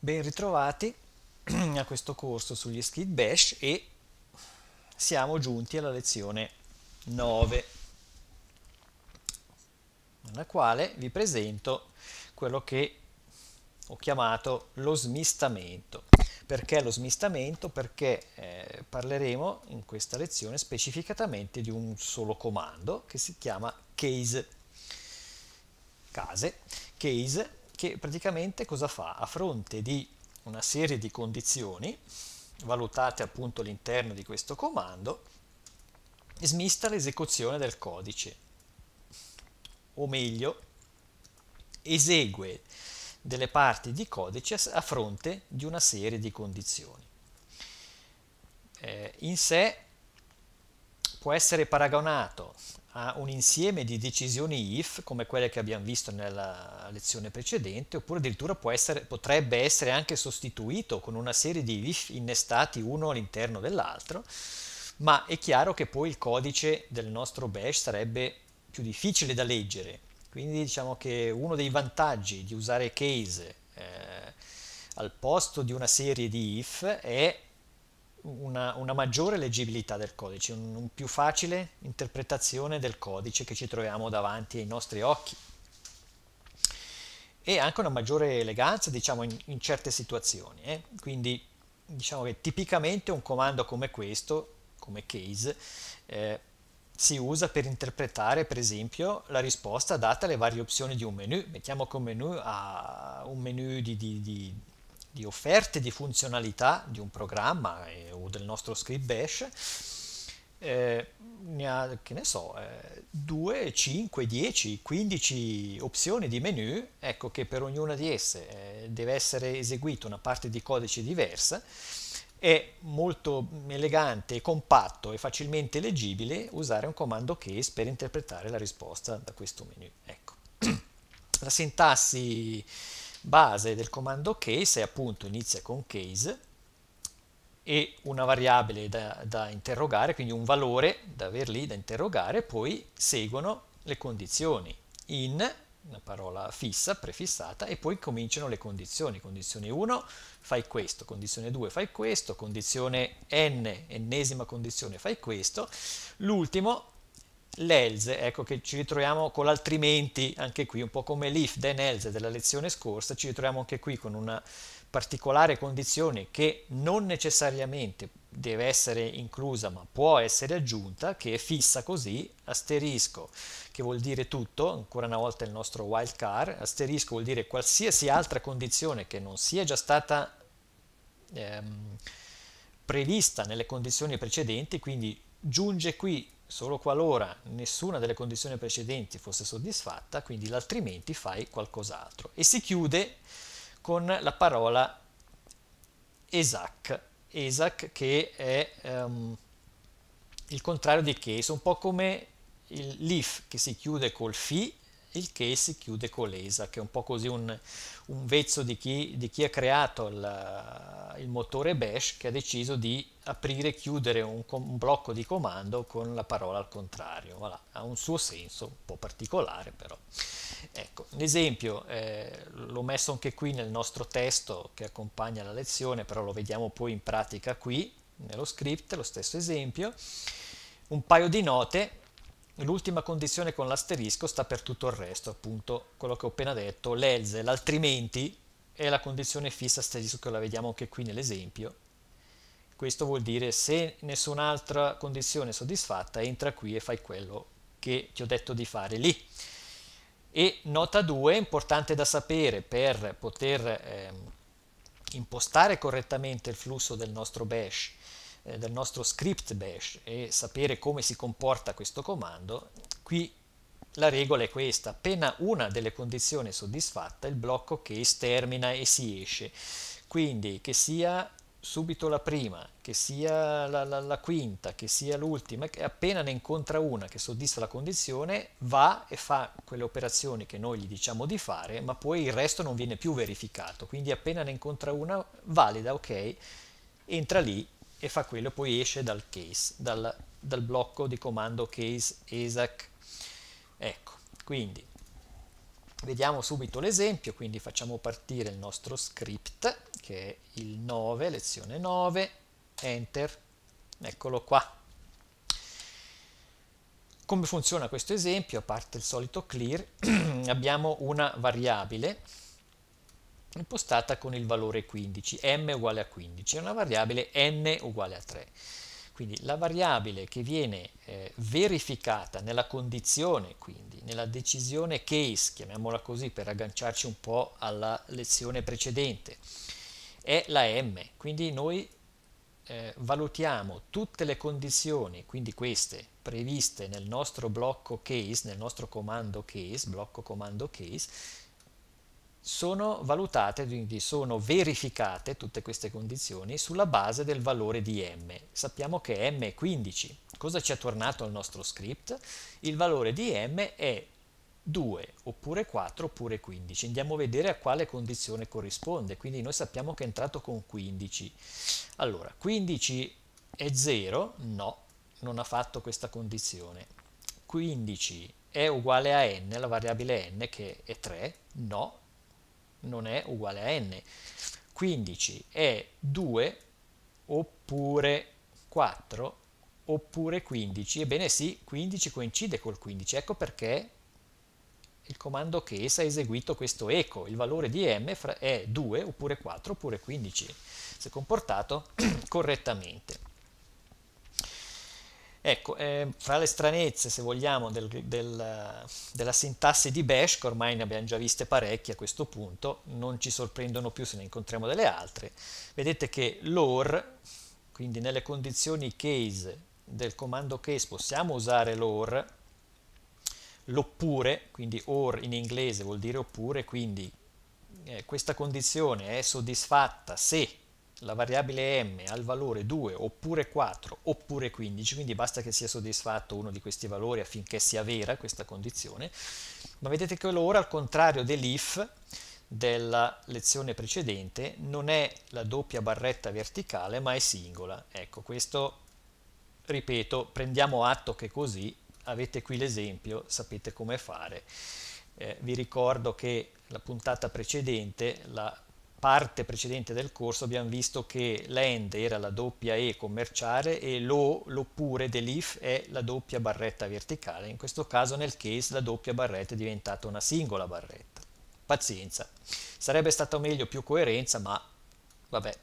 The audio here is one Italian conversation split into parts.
Ben ritrovati a questo corso sugli skid bash e siamo giunti alla lezione 9 nella quale vi presento quello che ho chiamato lo smistamento. Perché lo smistamento? Perché eh, parleremo in questa lezione specificatamente di un solo comando che si chiama case case case che praticamente cosa fa? A fronte di una serie di condizioni, valutate appunto all'interno di questo comando, smista l'esecuzione del codice, o meglio, esegue delle parti di codice a fronte di una serie di condizioni. Eh, in sé può essere paragonato a un insieme di decisioni if come quelle che abbiamo visto nella lezione precedente oppure addirittura essere, potrebbe essere anche sostituito con una serie di if innestati uno all'interno dell'altro ma è chiaro che poi il codice del nostro bash sarebbe più difficile da leggere quindi diciamo che uno dei vantaggi di usare case eh, al posto di una serie di if è una, una, maggiore leggibilità del codice, un, un più facile interpretazione del codice che ci troviamo davanti ai nostri occhi e anche una maggiore eleganza diciamo in, in certe situazioni eh? quindi diciamo che tipicamente un comando come questo come case eh, si usa per interpretare per esempio la risposta data alle varie opzioni di un menu mettiamo come menu a un menu di, di, di di offerte di funzionalità di un programma eh, o del nostro script bash, eh, ne ha, che ne so, eh, 2, 5, 10, 15 opzioni di menu, ecco che per ognuna di esse eh, deve essere eseguita una parte di codice diversa, è molto elegante, compatto e facilmente leggibile usare un comando case per interpretare la risposta da questo menu. Ecco. la sintassi base del comando case è appunto inizia con case e una variabile da, da interrogare, quindi un valore da aver lì da interrogare, poi seguono le condizioni in una parola fissa, prefissata, e poi cominciano le condizioni. Condizione 1 fai questo, condizione 2 fai questo, condizione n, ennesima condizione fai questo, l'ultimo l'else, ecco che ci ritroviamo con l'altrimenti, anche qui un po' come l'if, then else della lezione scorsa, ci ritroviamo anche qui con una particolare condizione che non necessariamente deve essere inclusa ma può essere aggiunta che è fissa così asterisco che vuol dire tutto ancora una volta il nostro wildcard asterisco vuol dire qualsiasi altra condizione che non sia già stata ehm, prevista nelle condizioni precedenti quindi giunge qui solo qualora nessuna delle condizioni precedenti fosse soddisfatta, quindi l'altrimenti fai qualcos'altro. E si chiude con la parola ESAC, ESAC che è um, il contrario di case, un po' come il leaf che si chiude col fi il che si chiude con l'ESA, che è un po' così un, un vezzo di chi, di chi, ha creato il, il, motore bash che ha deciso di aprire e chiudere un, un, blocco di comando con la parola al contrario. Voilà. Ha un suo senso, un po' particolare però. Ecco, l'esempio eh, l'ho messo anche qui nel nostro testo che accompagna la lezione, però lo vediamo poi in pratica qui nello script, lo stesso esempio. Un paio di note L'ultima condizione con l'asterisco sta per tutto il resto, appunto quello che ho appena detto, l'else, l'altrimenti è la condizione fissa asterisco, che la vediamo anche qui nell'esempio. Questo vuol dire se nessun'altra condizione è soddisfatta, entra qui e fai quello che ti ho detto di fare lì. E nota 2, importante da sapere per poter eh, impostare correttamente il flusso del nostro bash eh, del nostro script bash e sapere come si comporta questo comando, qui la regola è questa, appena una delle condizioni è soddisfatta, il blocco case termina e si esce. Quindi che sia subito la prima, che sia la, la, la quinta, che sia l'ultima, appena ne incontra una che soddisfa la condizione, va e fa quelle operazioni che noi gli diciamo di fare, ma poi il resto non viene più verificato. Quindi appena ne incontra una valida, ok, entra lì e fa quello, poi esce dal case, dal, dal blocco di comando case ESAC. Ecco, quindi vediamo subito l'esempio, quindi facciamo partire il nostro script, che è il 9, lezione 9, enter, eccolo qua. Come funziona questo esempio? A parte il solito clear, abbiamo una variabile impostata con il valore 15, m uguale a 15, è una variabile n uguale a 3. Quindi la variabile che viene eh, verificata nella condizione, quindi nella decisione case, chiamiamola così per agganciarci un po' alla lezione precedente, è la m. Quindi noi eh, valutiamo tutte le condizioni, quindi queste previste nel nostro blocco case, nel nostro comando case, blocco comando case, sono valutate, quindi sono verificate tutte queste condizioni sulla base del valore di m. Sappiamo che m è 15. Cosa ci ha tornato al nostro script? Il valore di m è 2 oppure 4 oppure 15. Andiamo a vedere a quale condizione corrisponde. Quindi noi sappiamo che è entrato con 15. Allora, 15 è 0? No, non ha fatto questa condizione. 15 è uguale a n, la variabile n che è 3? No, non è uguale a n. 15 è 2 oppure 4 oppure 15. Ebbene sì, 15 coincide col 15, ecco perché il comando case ha eseguito questo eco, il valore di m è 2 oppure 4 oppure 15, si è comportato correttamente. Ecco, eh, fra le stranezze, se vogliamo, del, del, della sintassi di Bash, che ormai ne abbiamo già viste parecchie a questo punto, non ci sorprendono più se ne incontriamo delle altre, vedete che l'or, quindi nelle condizioni case del comando case possiamo usare l'or, l'oppure, quindi or in inglese vuol dire oppure, quindi eh, questa condizione è soddisfatta se la variabile m al valore 2 oppure 4 oppure 15, quindi basta che sia soddisfatto uno di questi valori affinché sia vera questa condizione, ma vedete che allora, al contrario dell'if della lezione precedente non è la doppia barretta verticale ma è singola. Ecco, questo ripeto, prendiamo atto che così avete qui l'esempio, sapete come fare. Eh, vi ricordo che la puntata precedente la parte precedente del corso abbiamo visto che l'end era la doppia E commerciale e lo, l'oppure dell'if è la doppia barretta verticale, in questo caso nel case la doppia barretta è diventata una singola barretta. Pazienza, sarebbe stato meglio più coerenza ma vabbè,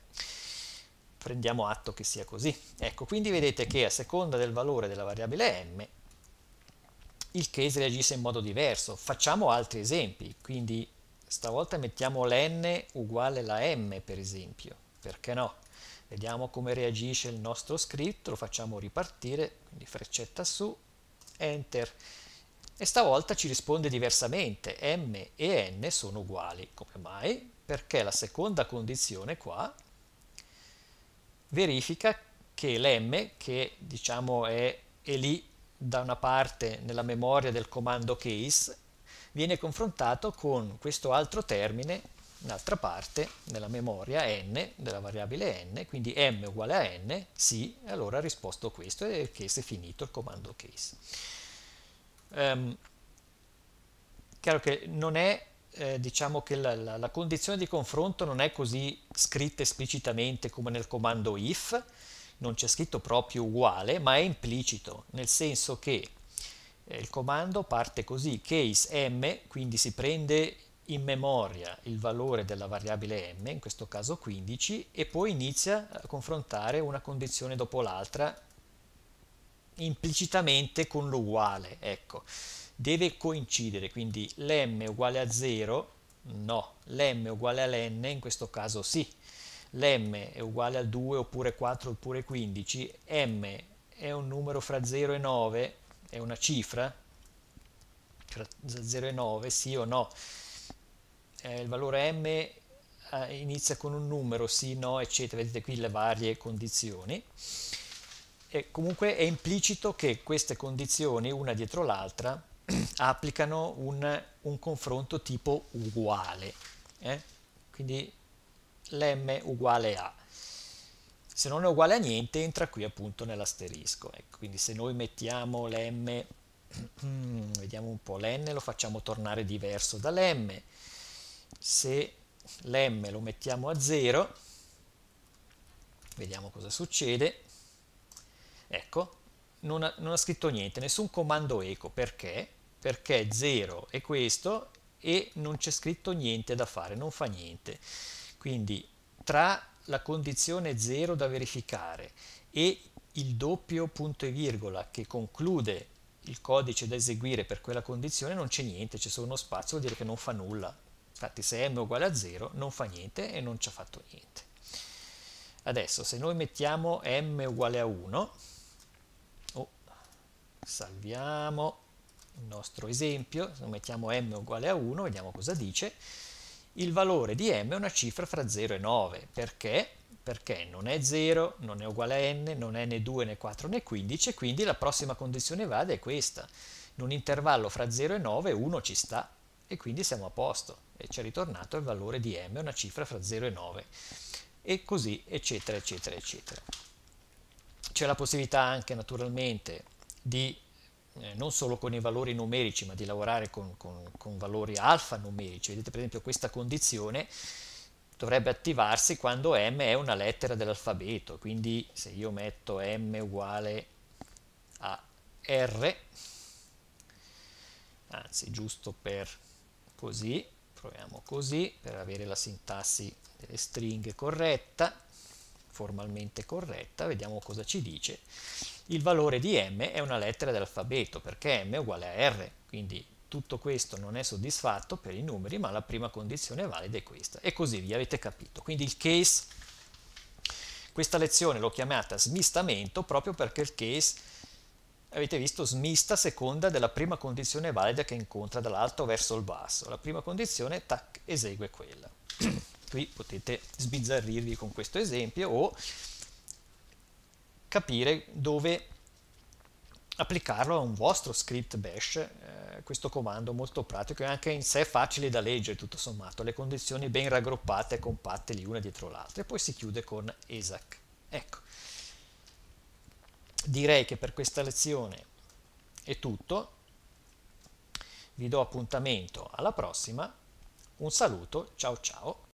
prendiamo atto che sia così. Ecco, quindi vedete che a seconda del valore della variabile m il case reagisse in modo diverso. Facciamo altri esempi, quindi Stavolta mettiamo l'N uguale la M, per esempio, perché no? Vediamo come reagisce il nostro script, lo facciamo ripartire, quindi freccetta su, Enter. E stavolta ci risponde diversamente, M e N sono uguali. Come mai? Perché la seconda condizione qua verifica che l'M, che diciamo è, è lì da una parte nella memoria del comando case, viene confrontato con questo altro termine, un'altra parte, nella memoria n, della variabile n, quindi m uguale a n, sì, allora ha risposto questo e il case è finito, il comando case. Um, chiaro che non è eh, diciamo che la, la, la, condizione di confronto non è così scritta esplicitamente come nel comando if, non c'è scritto proprio uguale, ma è implicito, nel senso che eh, il comando parte così, case m, quindi si prende in memoria il valore della variabile m, in questo caso 15, e poi inizia a confrontare una condizione dopo l'altra implicitamente con l'uguale, ecco. Deve coincidere, quindi l'm uguale a 0, no, l'm uguale all'n, in questo caso sì, l'm è uguale a 2 oppure 4 oppure 15, m è un numero fra 0 e 9, è una cifra, 0 e 9, sì o no. Eh, il valore m eh, inizia con un numero, sì, no, eccetera, vedete qui le varie condizioni. E comunque è implicito che queste condizioni, una dietro l'altra, applicano un, un, confronto tipo uguale. Eh? Quindi l'm uguale a se non è uguale a niente entra qui appunto nell'asterisco. Ecco, quindi se noi mettiamo l'm, vediamo un po', l'n lo facciamo tornare diverso dall'm, se l'm lo mettiamo a 0, vediamo cosa succede, ecco, non ha, non ha scritto niente, nessun comando eco, perché? Perché 0 è questo e non c'è scritto niente da fare, non fa niente. Quindi tra la condizione 0 da verificare e il doppio punto e virgola che conclude il codice da eseguire per quella condizione non c'è niente, c'è solo uno spazio, vuol dire che non fa nulla. Infatti se m è uguale a 0 non fa niente e non ci ha fatto niente. Adesso se noi mettiamo m uguale a 1, oh, salviamo il nostro esempio, se mettiamo m uguale a 1 vediamo cosa dice, il valore di m è una cifra fra 0 e 9. Perché? Perché non è 0, non è uguale a n, non è né 2 né 4 né 15, quindi la prossima condizione vada è questa. In un intervallo fra 0 e 9 1 ci sta e quindi siamo a posto e ci è ritornato il valore di m, una cifra fra 0 e 9 e così eccetera eccetera eccetera. C'è la possibilità anche naturalmente di eh, non solo con i valori numerici, ma di lavorare con, con, con valori alfanumerici. Vedete per esempio questa condizione dovrebbe attivarsi quando m è una lettera dell'alfabeto, quindi se io metto m uguale a r, anzi giusto per così, proviamo così, per avere la sintassi delle stringhe corretta, formalmente corretta, vediamo cosa ci dice il valore di m è una lettera dell'alfabeto perché m è uguale a r, quindi tutto questo non è soddisfatto per i numeri, ma la prima condizione valida è questa, e così via, avete capito. Quindi il case, questa lezione l'ho chiamata smistamento proprio perché il case, avete visto, smista a seconda della prima condizione valida che incontra dall'alto verso il basso. La prima condizione, tac, esegue quella. Qui potete sbizzarrirvi con questo esempio o capire dove applicarlo a un vostro script bash, eh, questo comando molto pratico e anche in sé facile da leggere tutto sommato, le condizioni ben raggruppate e compatte le una dietro l'altra e poi si chiude con ESAC. Ecco, direi che per questa lezione è tutto, vi do appuntamento alla prossima, un saluto, ciao ciao.